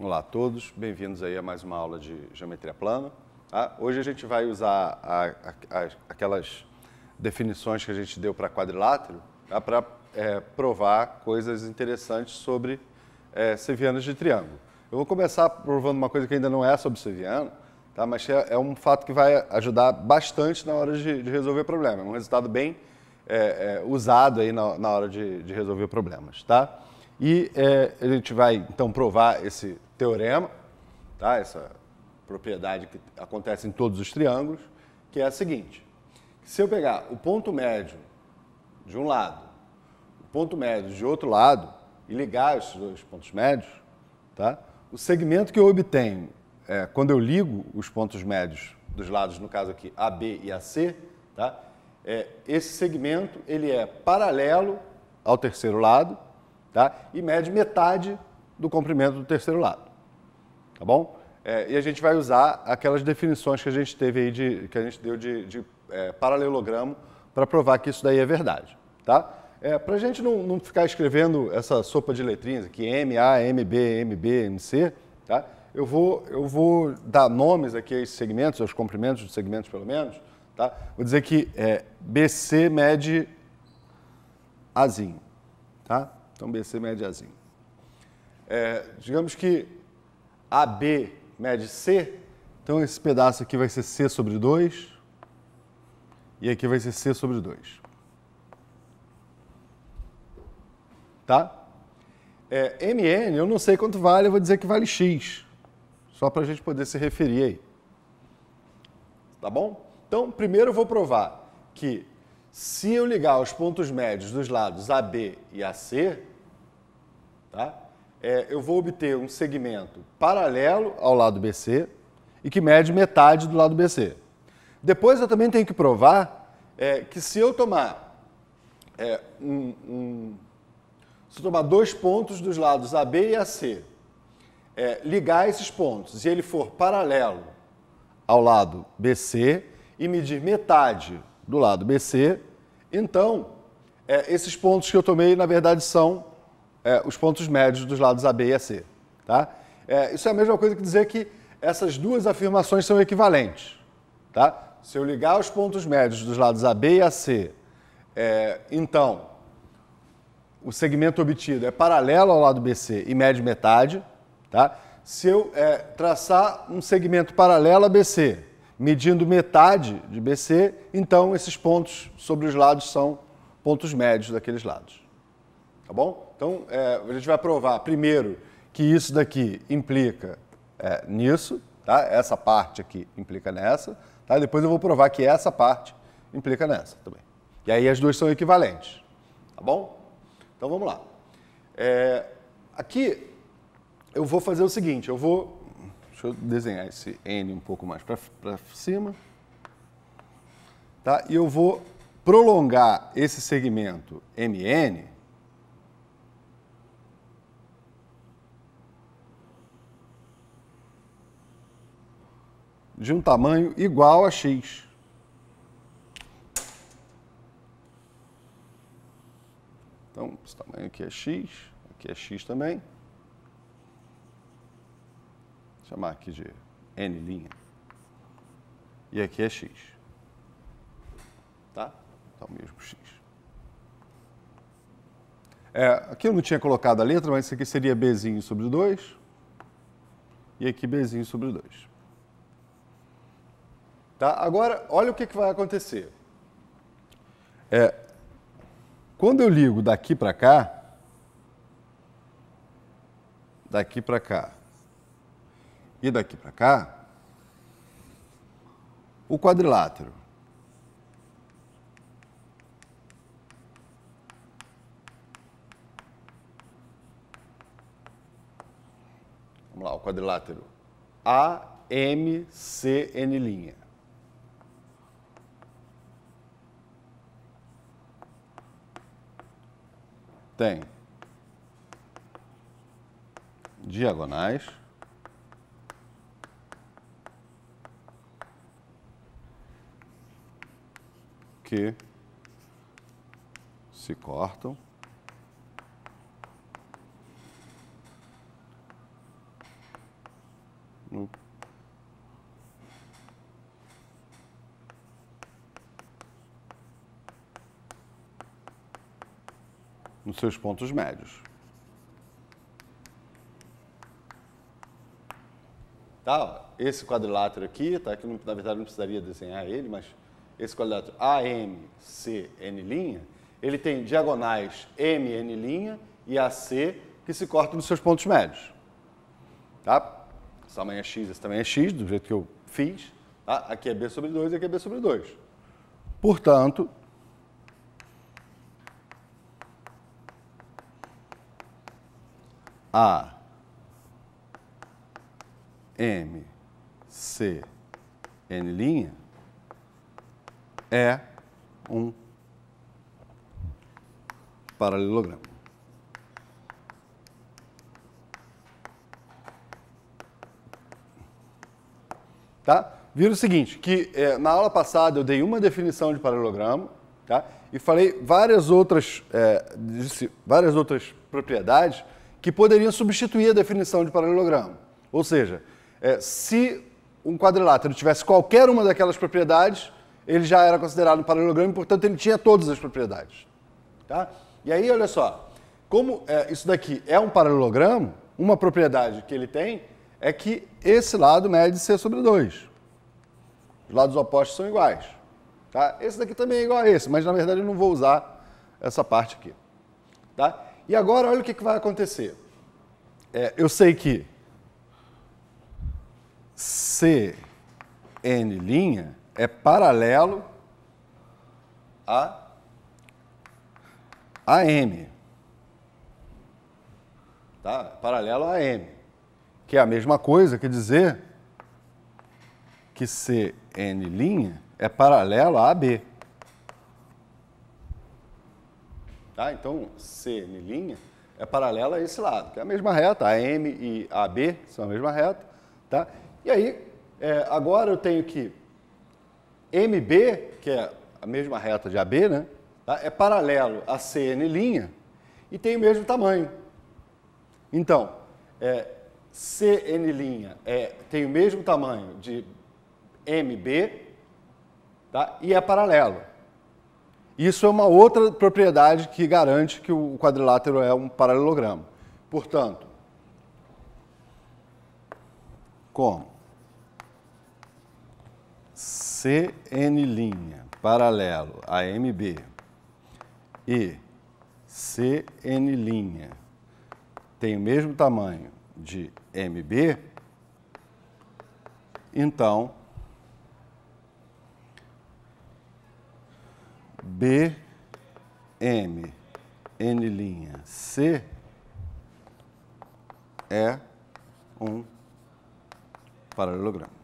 Olá a todos, bem-vindos aí a mais uma aula de geometria plana. Ah, hoje a gente vai usar a, a, a, aquelas definições que a gente deu para quadrilátero tá? para é, provar coisas interessantes sobre é, sevianas de triângulo. Eu vou começar provando uma coisa que ainda não é sobre seviano, tá? mas é, é um fato que vai ajudar bastante na hora de, de resolver problemas. problema. É um resultado bem é, é, usado aí na, na hora de, de resolver problemas. Tá? E é, a gente vai, então, provar esse teorema, tá? essa propriedade que acontece em todos os triângulos, que é a seguinte. Se eu pegar o ponto médio de um lado, o ponto médio de outro lado, e ligar esses dois pontos médios, tá? o segmento que eu obtenho é, quando eu ligo os pontos médios dos lados, no caso aqui AB e AC, tá? É, esse segmento ele é paralelo ao terceiro lado, tá? e mede metade do comprimento do terceiro lado. Tá bom? É, e a gente vai usar aquelas definições que a gente teve aí, de, que a gente deu de, de é, paralelogramo para provar que isso daí é verdade. Tá? É, para a gente não, não, ficar escrevendo essa sopa de letrinhas aqui, M, A, M, B, M, B, M, C, tá? eu, vou, eu vou dar nomes aqui a esses segmentos, aos comprimentos dos segmentos pelo menos. Tá? Vou dizer que é, BC mede Azinho. Tá? Então, BC mede Azinho. É, digamos que AB mede C, então esse pedaço aqui vai ser C sobre 2 e aqui vai ser C sobre 2. Tá? É, MN, eu não sei quanto vale, eu vou dizer que vale X, só para a gente poder se referir aí. Tá bom? Então, primeiro eu vou provar que se eu ligar os pontos médios dos lados AB e AC, tá? É, eu vou obter um segmento paralelo ao lado BC e que mede metade do lado BC. Depois eu também tenho que provar é, que se eu tomar é, um, um, se eu tomar dois pontos dos lados AB e AC, é, ligar esses pontos e ele for paralelo ao lado BC e medir metade do lado BC. Então, é, esses pontos que eu tomei, na verdade, são é, os pontos médios dos lados AB e AC. Tá? É, isso é a mesma coisa que dizer que essas duas afirmações são equivalentes. Tá? Se eu ligar os pontos médios dos lados AB e AC, é, então, o segmento obtido é paralelo ao lado BC e mede metade. Tá? Se eu é, traçar um segmento paralelo a BC, medindo metade de BC, então esses pontos sobre os lados são pontos médios daqueles lados. Tá bom? Então, é, a gente vai provar, primeiro, que isso daqui implica é, nisso, tá? essa parte aqui implica nessa, tá? depois eu vou provar que essa parte implica nessa também. E aí as duas são equivalentes, tá bom? Então, vamos lá. É, aqui eu vou fazer o seguinte, eu vou Deixa eu desenhar esse N um pouco mais para cima. Tá? E eu vou prolongar esse segmento MN de um tamanho igual a x. Então, esse tamanho aqui é x, aqui é x também chamar aqui de N linha. E aqui é X. Tá? Então, mesmo X. É, aqui eu não tinha colocado a letra, mas isso aqui seria Bzinho sobre 2. E aqui Bzinho sobre 2. Tá? Agora, olha o que, que vai acontecer. É, quando eu ligo daqui para cá, daqui para cá, e daqui para cá, o quadrilátero. Vamos lá, o quadrilátero AMCN linha. Tem diagonais. que se cortam. nos seus pontos médios. Tá, esse quadrilátero aqui, tá? Que na verdade não precisaria desenhar ele, mas esse quadrilátero AMCN', ele tem diagonais MN' e AC que se cortam nos seus pontos médios. Tá? Esse tamanho é X, esse tamanho é X, do jeito que eu fiz. Tá? Aqui é B sobre 2 e aqui é B sobre 2. Portanto, A M C N' é um paralelogramo. Tá? Vira o seguinte, que é, na aula passada eu dei uma definição de paralelogramo tá? e falei várias outras, é, várias outras propriedades que poderiam substituir a definição de paralelogramo. Ou seja, é, se um quadrilátero tivesse qualquer uma daquelas propriedades, ele já era considerado um paralelogramo e, portanto, ele tinha todas as propriedades. Tá? E aí, olha só, como é, isso daqui é um paralelogramo, uma propriedade que ele tem é que esse lado mede C sobre 2. Os lados opostos são iguais. Tá? Esse daqui também é igual a esse, mas na verdade eu não vou usar essa parte aqui. Tá? E agora olha o que, que vai acontecer. É, eu sei que Cn' é paralelo a AM. Tá? Paralelo a AM. Que é a mesma coisa que dizer que CN' é paralelo a AB. Tá? Então, CN' é paralelo a esse lado, que é a mesma reta. AM e AB são a mesma reta. Tá? E aí, é, agora eu tenho que MB, que é a mesma reta de AB, né? Tá? É paralelo a CN linha e tem o mesmo tamanho. Então, é, CN linha é, tem o mesmo tamanho de MB tá? e é paralelo. Isso é uma outra propriedade que garante que o quadrilátero é um paralelogramo. Portanto, como? CN' paralelo a MB e CN' tem o mesmo tamanho de MB, então BM C é um paralelogramo.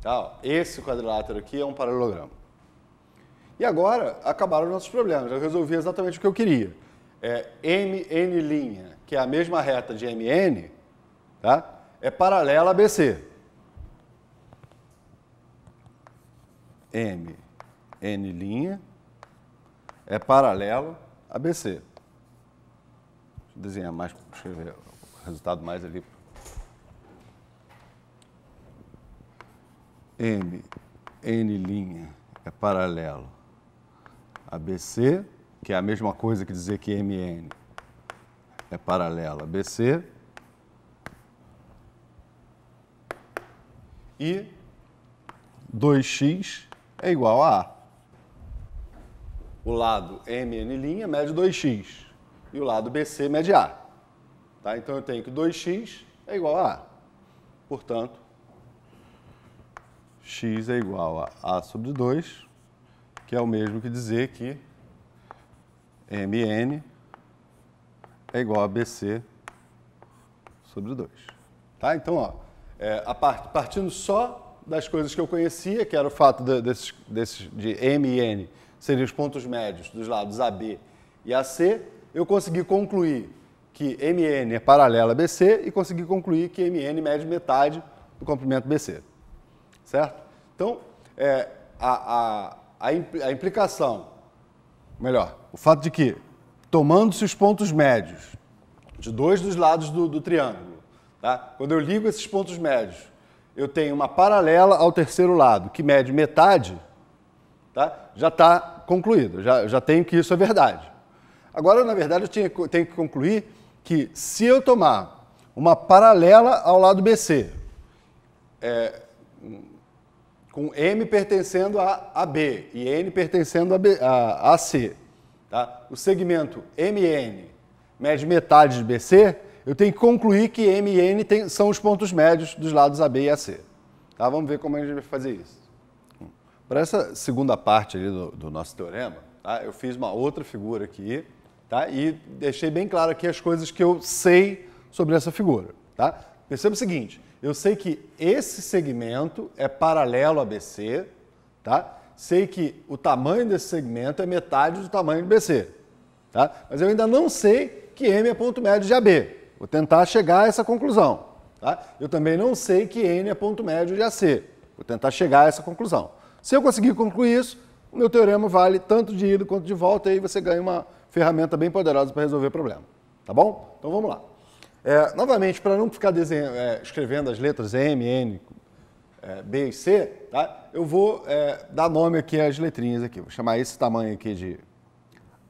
Tá, esse quadrilátero aqui é um paralelogramo. E agora acabaram os nossos problemas. Eu resolvi exatamente o que eu queria. É, MN linha, que é a mesma reta de MN, tá? é paralela a BC. MN linha é paralelo a BC. Deixa eu desenhar mais, escrever o resultado mais ali M, N linha, é paralelo. ABC, que é a mesma coisa que dizer que MN é, é paralelo a BC. E 2x é igual a A. O lado MN' mede 2x e o lado BC mede A. Tá? Então eu tenho que 2x é igual a A. Portanto, x é igual a a sobre 2, que é o mesmo que dizer que mn é igual a bc sobre 2. Tá? Então, ó, é, part, partindo só das coisas que eu conhecia, que era o fato de, desses, desses, de m e n serem os pontos médios dos lados AB e AC, eu consegui concluir que MN é paralela a BC e consegui concluir que MN mede metade do comprimento BC. Certo? Então, é, a, a, a implicação, melhor, o fato de que, tomando-se os pontos médios de dois dos lados do, do triângulo, tá? quando eu ligo esses pontos médios, eu tenho uma paralela ao terceiro lado, que mede metade, tá? já está concluído, já, já tenho que isso é verdade. Agora, na verdade, eu tinha, tenho que concluir que se eu tomar uma paralela ao lado BC, é, com M pertencendo a AB e N pertencendo a, B, a AC. Tá? O segmento MN mede metade de BC, eu tenho que concluir que MN tem, são os pontos médios dos lados AB e AC. Tá? Vamos ver como a gente vai fazer isso. Para essa segunda parte do, do, nosso teorema, tá? eu fiz uma outra figura aqui tá? e deixei bem claro aqui as coisas que eu sei sobre essa figura. Tá? Perceba o seguinte, eu sei que esse segmento é paralelo a BC, tá? Sei que o tamanho desse segmento é metade do tamanho do BC, tá? Mas eu ainda não sei que M é ponto médio de AB. Vou tentar chegar a essa conclusão, tá? Eu também não sei que N é ponto médio de AC. Vou tentar chegar a essa conclusão. Se eu conseguir concluir isso, o meu teorema vale tanto de ida quanto de volta e aí você ganha uma ferramenta bem poderosa para resolver o problema, tá bom? Então vamos lá. É, novamente, para não ficar desenho, é, escrevendo as letras M, N, é, B e C, tá? eu vou é, dar nome aqui às letrinhas aqui. Vou chamar esse tamanho aqui de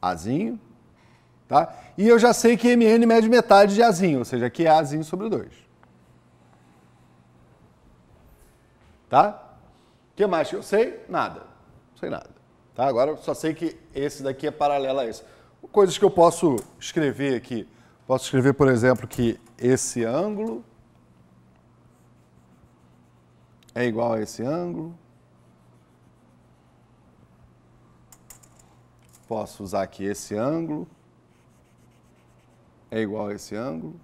Azinho. Tá? E eu já sei que MN mede metade de Azinho, ou seja, aqui é Azinho sobre 2. Tá? O que mais que eu sei? Nada. Não sei nada. Tá? Agora eu só sei que esse daqui é paralelo a esse. Coisas que eu posso escrever aqui. Posso escrever, por exemplo, que esse ângulo é igual a esse ângulo. Posso usar aqui esse ângulo é igual a esse ângulo.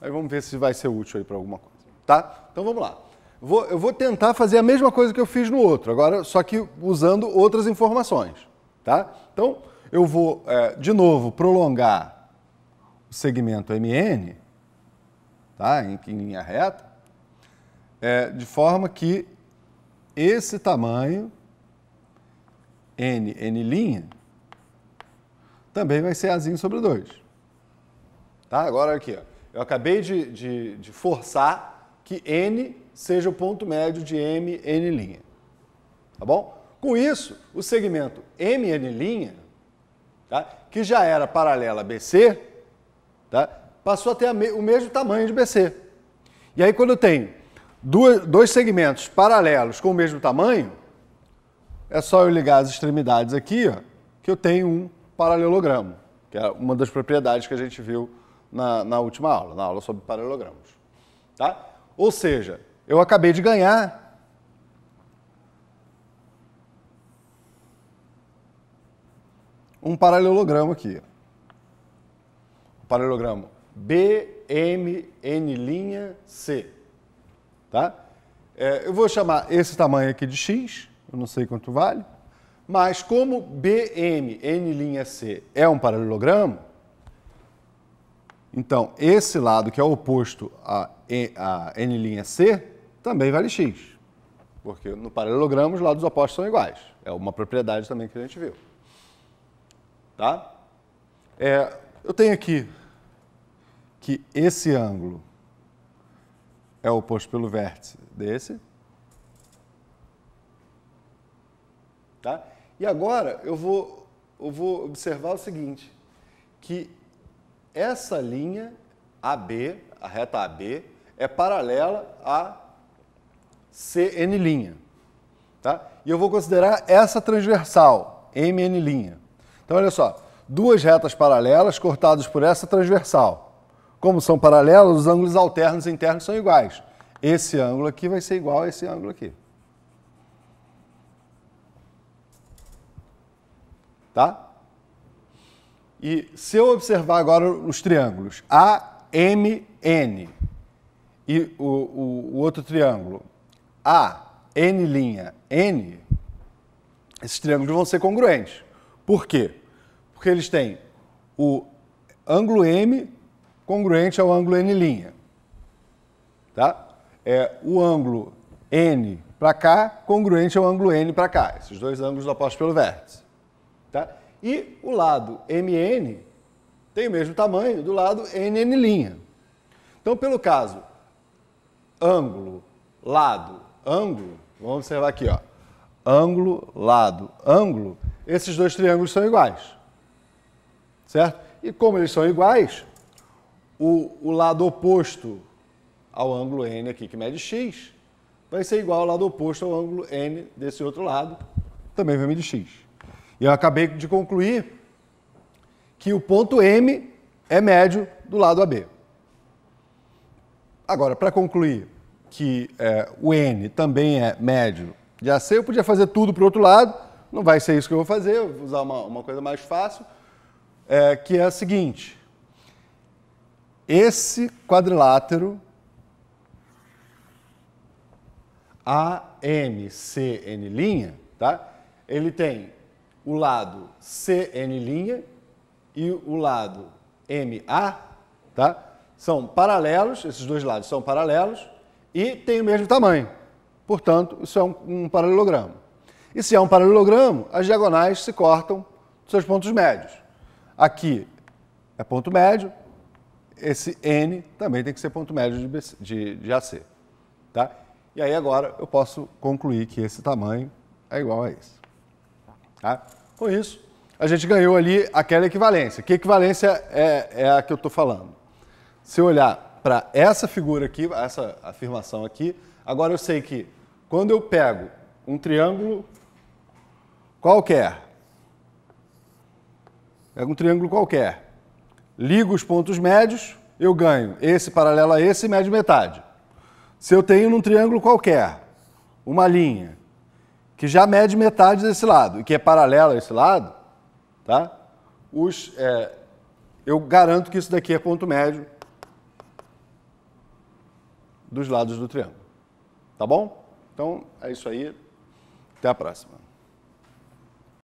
Aí vamos ver se vai ser útil aí para alguma coisa, tá? Então vamos lá. Vou, eu vou tentar fazer a mesma coisa que eu fiz no outro, agora só que usando outras informações, tá? Então, eu vou, é, de novo, prolongar o segmento MN, tá, em, em linha reta, é, de forma que esse tamanho, N, N linha, também vai ser Azinho sobre 2. Tá? Agora aqui, ó. eu acabei de, de, de forçar que N seja o ponto médio de M, N linha. Tá bom? Com isso, o segmento MN linha tá? que já era paralela a BC, tá? passou a ter a me o mesmo tamanho de BC. E aí, quando tem tenho dois segmentos paralelos com o mesmo tamanho, é só eu ligar as extremidades aqui, ó, que eu tenho um paralelogramo, que é uma das propriedades que a gente viu na, na última aula, na aula sobre paralelogramos. Tá? Ou seja, eu acabei de ganhar um paralelogramo aqui. Paralelogramo BMN'C. Tá? É, eu vou chamar esse tamanho aqui de x, eu não sei quanto vale, mas como BMN'C é um paralelogramo, então esse lado que é oposto a, a N'C também vale x. Porque no paralelogramo os lados opostos são iguais. É uma propriedade também que a gente viu. Tá? É, eu tenho aqui que esse ângulo é oposto pelo vértice desse. Tá? E agora eu vou, eu vou observar o seguinte, que essa linha AB, a reta AB, é paralela a CN'. Tá? E eu vou considerar essa transversal, MN'. Então, olha só, duas retas paralelas cortadas por essa transversal. Como são paralelas, os ângulos alternos e internos são iguais. Esse ângulo aqui vai ser igual a esse ângulo aqui. Tá? E se eu observar agora os triângulos A, M, N e o, o, o outro triângulo A, N', N, esses triângulos vão ser congruentes. Por quê? Porque eles têm o ângulo M congruente ao ângulo N'. Tá? É o ângulo N para cá congruente ao ângulo N para cá. Esses dois ângulos opostos pelo vértice. Tá? E o lado MN tem o mesmo tamanho do lado NN'. Então, pelo caso, ângulo, lado, ângulo, vamos observar aqui, ó. ângulo, lado, ângulo, esses dois triângulos são iguais. Certo? E como eles são iguais, o, o lado oposto ao ângulo N aqui, que mede x, vai ser igual ao lado oposto ao ângulo N desse outro lado, também vai medir x. E eu acabei de concluir que o ponto M é médio do lado AB. Agora, para concluir que é, o N também é médio de AC, eu podia fazer tudo para o outro lado, não vai ser isso que eu vou fazer, eu vou usar uma, uma coisa mais fácil, é, que é a seguinte. Esse quadrilátero AMCN', tá? ele tem o lado CN' e o lado MA, tá? São paralelos, esses dois lados são paralelos e têm o mesmo tamanho. Portanto, isso é um, um paralelogramo. E se é um paralelogramo, as diagonais se cortam dos seus pontos médios. Aqui é ponto médio, esse N também tem que ser ponto médio de, BC, de, de AC. Tá? E aí agora eu posso concluir que esse tamanho é igual a esse. Tá? Com isso, a gente ganhou ali aquela equivalência. Que equivalência é, é a que eu estou falando? Se eu olhar para essa figura aqui, essa afirmação aqui, agora eu sei que quando eu pego um triângulo qualquer. Pego um triângulo qualquer. Ligo os pontos médios, eu ganho esse paralelo a esse, médio metade. Se eu tenho num triângulo qualquer uma linha que já mede metade desse lado e que é paralela a esse lado, tá? Os, é, eu garanto que isso daqui é ponto médio dos lados do triângulo. Tá bom? Então é isso aí. Até a próxima.